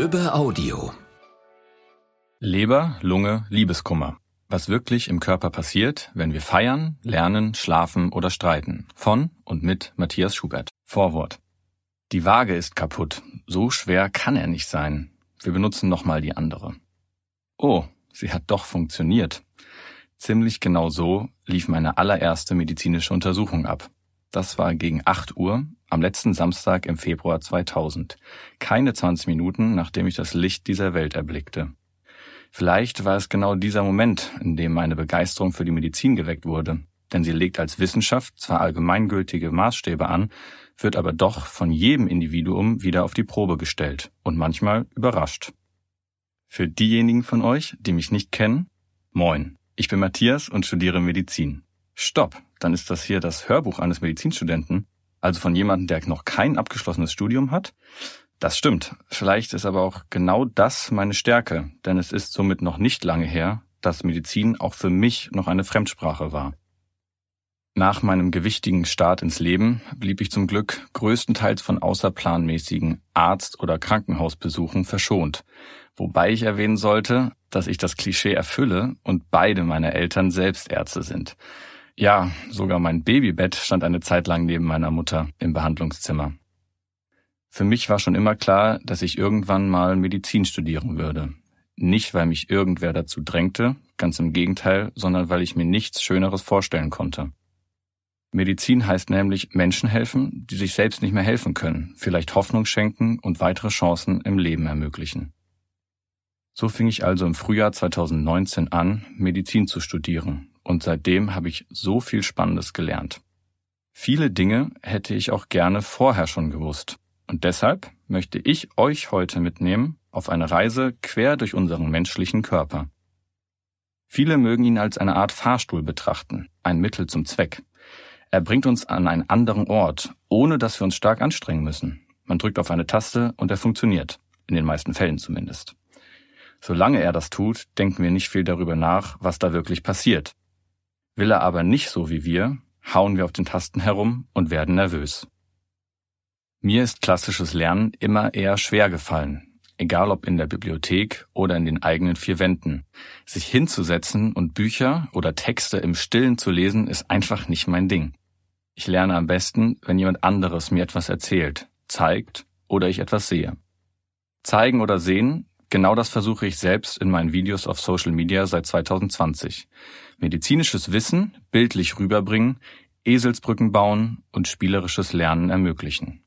Lübbe Audio. Leber, Lunge, Liebeskummer. Was wirklich im Körper passiert, wenn wir feiern, lernen, schlafen oder streiten. Von und mit Matthias Schubert. Vorwort. Die Waage ist kaputt. So schwer kann er nicht sein. Wir benutzen nochmal die andere. Oh, sie hat doch funktioniert. Ziemlich genau so lief meine allererste medizinische Untersuchung ab. Das war gegen 8 Uhr am letzten Samstag im Februar 2000, keine 20 Minuten, nachdem ich das Licht dieser Welt erblickte. Vielleicht war es genau dieser Moment, in dem meine Begeisterung für die Medizin geweckt wurde, denn sie legt als Wissenschaft zwar allgemeingültige Maßstäbe an, wird aber doch von jedem Individuum wieder auf die Probe gestellt und manchmal überrascht. Für diejenigen von euch, die mich nicht kennen, moin, ich bin Matthias und studiere Medizin. Stopp, dann ist das hier das Hörbuch eines Medizinstudenten. Also von jemandem, der noch kein abgeschlossenes Studium hat. Das stimmt. Vielleicht ist aber auch genau das meine Stärke, denn es ist somit noch nicht lange her, dass Medizin auch für mich noch eine Fremdsprache war. Nach meinem gewichtigen Start ins Leben blieb ich zum Glück größtenteils von außerplanmäßigen Arzt- oder Krankenhausbesuchen verschont. Wobei ich erwähnen sollte, dass ich das Klischee erfülle und beide meiner Eltern selbst Ärzte sind. Ja, sogar mein Babybett stand eine Zeit lang neben meiner Mutter im Behandlungszimmer. Für mich war schon immer klar, dass ich irgendwann mal Medizin studieren würde. Nicht, weil mich irgendwer dazu drängte, ganz im Gegenteil, sondern weil ich mir nichts Schöneres vorstellen konnte. Medizin heißt nämlich Menschen helfen, die sich selbst nicht mehr helfen können, vielleicht Hoffnung schenken und weitere Chancen im Leben ermöglichen. So fing ich also im Frühjahr 2019 an, Medizin zu studieren und seitdem habe ich so viel Spannendes gelernt. Viele Dinge hätte ich auch gerne vorher schon gewusst. Und deshalb möchte ich euch heute mitnehmen auf eine Reise quer durch unseren menschlichen Körper. Viele mögen ihn als eine Art Fahrstuhl betrachten, ein Mittel zum Zweck. Er bringt uns an einen anderen Ort, ohne dass wir uns stark anstrengen müssen. Man drückt auf eine Taste und er funktioniert, in den meisten Fällen zumindest. Solange er das tut, denken wir nicht viel darüber nach, was da wirklich passiert. Will er aber nicht so wie wir, hauen wir auf den Tasten herum und werden nervös. Mir ist klassisches Lernen immer eher schwer gefallen, egal ob in der Bibliothek oder in den eigenen vier Wänden. Sich hinzusetzen und Bücher oder Texte im Stillen zu lesen, ist einfach nicht mein Ding. Ich lerne am besten, wenn jemand anderes mir etwas erzählt, zeigt oder ich etwas sehe. Zeigen oder sehen Genau das versuche ich selbst in meinen Videos auf Social Media seit 2020. Medizinisches Wissen bildlich rüberbringen, Eselsbrücken bauen und spielerisches Lernen ermöglichen.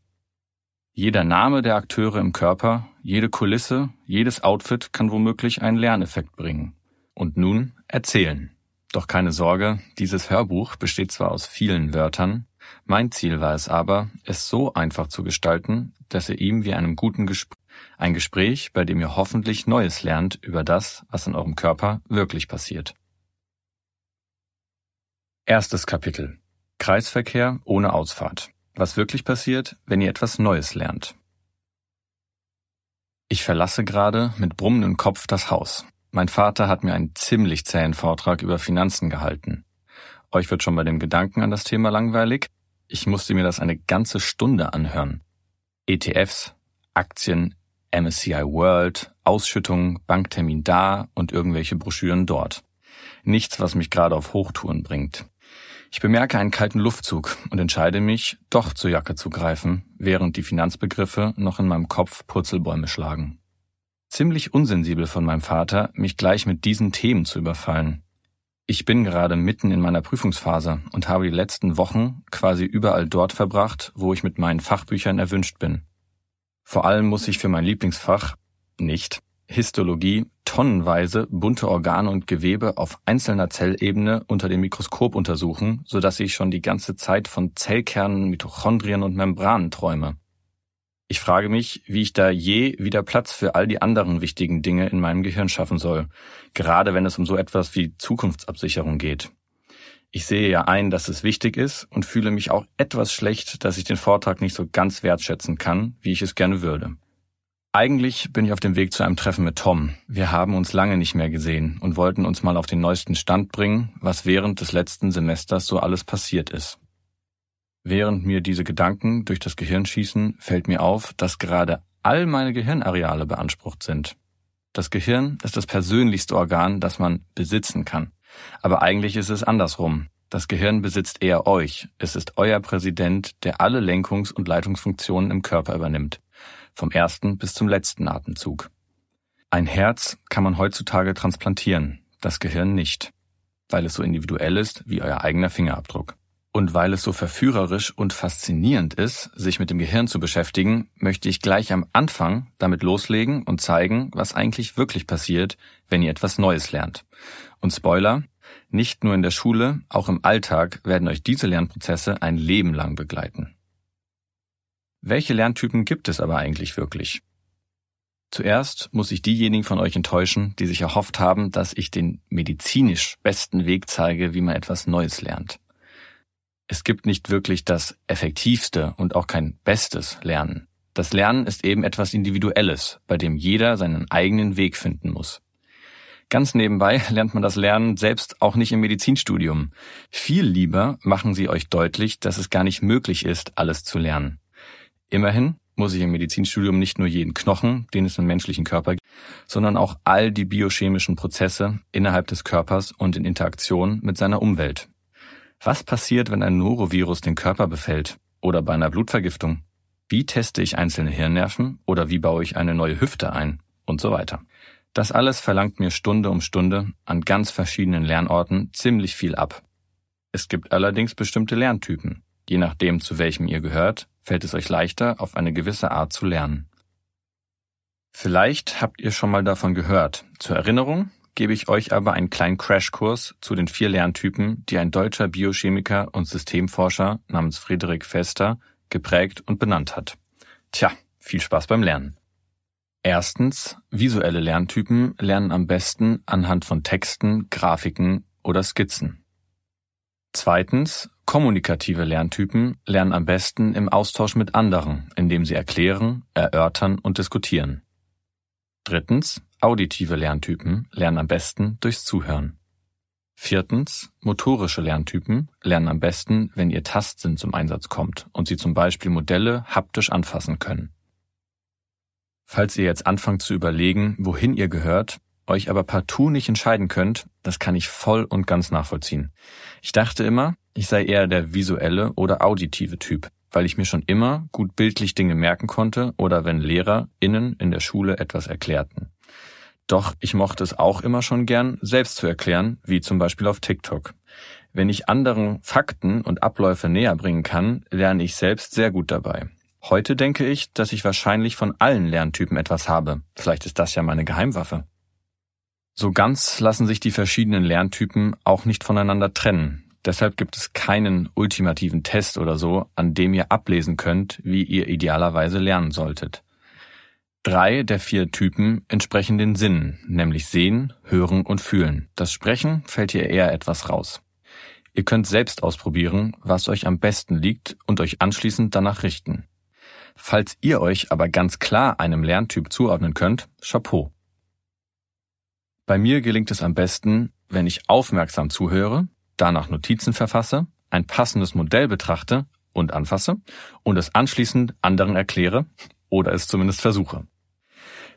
Jeder Name der Akteure im Körper, jede Kulisse, jedes Outfit kann womöglich einen Lerneffekt bringen. Und nun erzählen. Doch keine Sorge, dieses Hörbuch besteht zwar aus vielen Wörtern, mein Ziel war es aber, es so einfach zu gestalten, dass er ihm wie einem guten Gespräch ein Gespräch, bei dem ihr hoffentlich Neues lernt über das, was in eurem Körper wirklich passiert. Erstes Kapitel. Kreisverkehr ohne Ausfahrt. Was wirklich passiert, wenn ihr etwas Neues lernt. Ich verlasse gerade mit brummendem Kopf das Haus. Mein Vater hat mir einen ziemlich zähen Vortrag über Finanzen gehalten. Euch wird schon bei dem Gedanken an das Thema langweilig. Ich musste mir das eine ganze Stunde anhören. ETFs, Aktien, MSCI World, Ausschüttung, Banktermin da und irgendwelche Broschüren dort. Nichts, was mich gerade auf Hochtouren bringt. Ich bemerke einen kalten Luftzug und entscheide mich, doch zur Jacke zu greifen, während die Finanzbegriffe noch in meinem Kopf Purzelbäume schlagen. Ziemlich unsensibel von meinem Vater, mich gleich mit diesen Themen zu überfallen. Ich bin gerade mitten in meiner Prüfungsphase und habe die letzten Wochen quasi überall dort verbracht, wo ich mit meinen Fachbüchern erwünscht bin. Vor allem muss ich für mein Lieblingsfach, nicht, Histologie, tonnenweise bunte Organe und Gewebe auf einzelner Zellebene unter dem Mikroskop untersuchen, sodass ich schon die ganze Zeit von Zellkernen, Mitochondrien und Membranen träume. Ich frage mich, wie ich da je wieder Platz für all die anderen wichtigen Dinge in meinem Gehirn schaffen soll, gerade wenn es um so etwas wie Zukunftsabsicherung geht. Ich sehe ja ein, dass es wichtig ist und fühle mich auch etwas schlecht, dass ich den Vortrag nicht so ganz wertschätzen kann, wie ich es gerne würde. Eigentlich bin ich auf dem Weg zu einem Treffen mit Tom. Wir haben uns lange nicht mehr gesehen und wollten uns mal auf den neuesten Stand bringen, was während des letzten Semesters so alles passiert ist. Während mir diese Gedanken durch das Gehirn schießen, fällt mir auf, dass gerade all meine Gehirnareale beansprucht sind. Das Gehirn ist das persönlichste Organ, das man besitzen kann. Aber eigentlich ist es andersrum. Das Gehirn besitzt eher euch. Es ist euer Präsident, der alle Lenkungs- und Leitungsfunktionen im Körper übernimmt. Vom ersten bis zum letzten Atemzug. Ein Herz kann man heutzutage transplantieren, das Gehirn nicht. Weil es so individuell ist wie euer eigener Fingerabdruck. Und weil es so verführerisch und faszinierend ist, sich mit dem Gehirn zu beschäftigen, möchte ich gleich am Anfang damit loslegen und zeigen, was eigentlich wirklich passiert, wenn ihr etwas Neues lernt. Und Spoiler, nicht nur in der Schule, auch im Alltag werden euch diese Lernprozesse ein Leben lang begleiten. Welche Lerntypen gibt es aber eigentlich wirklich? Zuerst muss ich diejenigen von euch enttäuschen, die sich erhofft haben, dass ich den medizinisch besten Weg zeige, wie man etwas Neues lernt. Es gibt nicht wirklich das effektivste und auch kein bestes Lernen. Das Lernen ist eben etwas Individuelles, bei dem jeder seinen eigenen Weg finden muss. Ganz nebenbei lernt man das Lernen selbst auch nicht im Medizinstudium. Viel lieber machen sie euch deutlich, dass es gar nicht möglich ist, alles zu lernen. Immerhin muss ich im Medizinstudium nicht nur jeden Knochen, den es im menschlichen Körper gibt, sondern auch all die biochemischen Prozesse innerhalb des Körpers und in Interaktion mit seiner Umwelt. Was passiert, wenn ein Norovirus den Körper befällt oder bei einer Blutvergiftung? Wie teste ich einzelne Hirnnerven oder wie baue ich eine neue Hüfte ein und so weiter. Das alles verlangt mir Stunde um Stunde an ganz verschiedenen Lernorten ziemlich viel ab. Es gibt allerdings bestimmte Lerntypen. Je nachdem, zu welchem ihr gehört, fällt es euch leichter, auf eine gewisse Art zu lernen. Vielleicht habt ihr schon mal davon gehört. Zur Erinnerung gebe ich euch aber einen kleinen Crashkurs zu den vier Lerntypen, die ein deutscher Biochemiker und Systemforscher namens Friedrich Fester geprägt und benannt hat. Tja, viel Spaß beim Lernen. Erstens, visuelle Lerntypen lernen am besten anhand von Texten, Grafiken oder Skizzen. Zweitens, kommunikative Lerntypen lernen am besten im Austausch mit anderen, indem sie erklären, erörtern und diskutieren. Drittens, auditive Lerntypen lernen am besten durchs Zuhören. Viertens, motorische Lerntypen lernen am besten, wenn ihr Tastsinn zum Einsatz kommt und sie zum Beispiel Modelle haptisch anfassen können. Falls ihr jetzt anfangt zu überlegen, wohin ihr gehört, euch aber partout nicht entscheiden könnt, das kann ich voll und ganz nachvollziehen. Ich dachte immer, ich sei eher der visuelle oder auditive Typ, weil ich mir schon immer gut bildlich Dinge merken konnte oder wenn LehrerInnen in der Schule etwas erklärten. Doch ich mochte es auch immer schon gern, selbst zu erklären, wie zum Beispiel auf TikTok. Wenn ich anderen Fakten und Abläufe näher bringen kann, lerne ich selbst sehr gut dabei. Heute denke ich, dass ich wahrscheinlich von allen Lerntypen etwas habe. Vielleicht ist das ja meine Geheimwaffe. So ganz lassen sich die verschiedenen Lerntypen auch nicht voneinander trennen. Deshalb gibt es keinen ultimativen Test oder so, an dem ihr ablesen könnt, wie ihr idealerweise lernen solltet. Drei der vier Typen entsprechen den Sinnen, nämlich sehen, hören und fühlen. Das Sprechen fällt hier eher etwas raus. Ihr könnt selbst ausprobieren, was euch am besten liegt und euch anschließend danach richten. Falls ihr euch aber ganz klar einem Lerntyp zuordnen könnt, Chapeau. Bei mir gelingt es am besten, wenn ich aufmerksam zuhöre, danach Notizen verfasse, ein passendes Modell betrachte und anfasse und es anschließend anderen erkläre oder es zumindest versuche.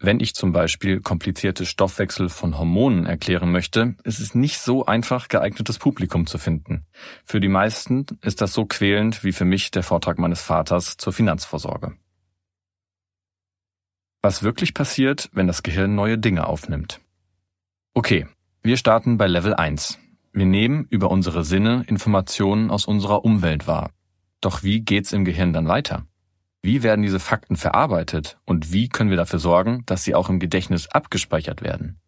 Wenn ich zum Beispiel komplizierte Stoffwechsel von Hormonen erklären möchte, ist es nicht so einfach, geeignetes Publikum zu finden. Für die meisten ist das so quälend wie für mich der Vortrag meines Vaters zur Finanzvorsorge. Was wirklich passiert, wenn das Gehirn neue Dinge aufnimmt. Okay, wir starten bei Level 1. Wir nehmen über unsere Sinne Informationen aus unserer Umwelt wahr. Doch wie geht's im Gehirn dann weiter? Wie werden diese Fakten verarbeitet und wie können wir dafür sorgen, dass sie auch im Gedächtnis abgespeichert werden?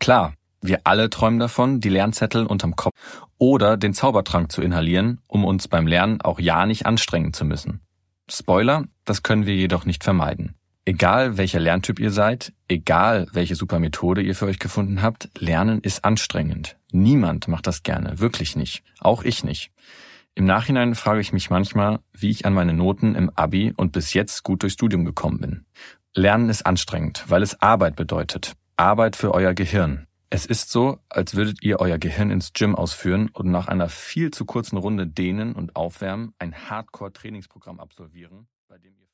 Klar, wir alle träumen davon, die Lernzettel unterm Kopf oder den Zaubertrank zu inhalieren, um uns beim Lernen auch ja nicht anstrengen zu müssen. Spoiler, das können wir jedoch nicht vermeiden. Egal welcher Lerntyp ihr seid, egal welche super Methode ihr für euch gefunden habt, Lernen ist anstrengend. Niemand macht das gerne, wirklich nicht, auch ich nicht. Im Nachhinein frage ich mich manchmal, wie ich an meine Noten im Abi und bis jetzt gut durchs Studium gekommen bin. Lernen ist anstrengend, weil es Arbeit bedeutet. Arbeit für euer Gehirn. Es ist so, als würdet ihr euer Gehirn ins Gym ausführen und nach einer viel zu kurzen Runde dehnen und aufwärmen ein Hardcore-Trainingsprogramm absolvieren, bei dem ihr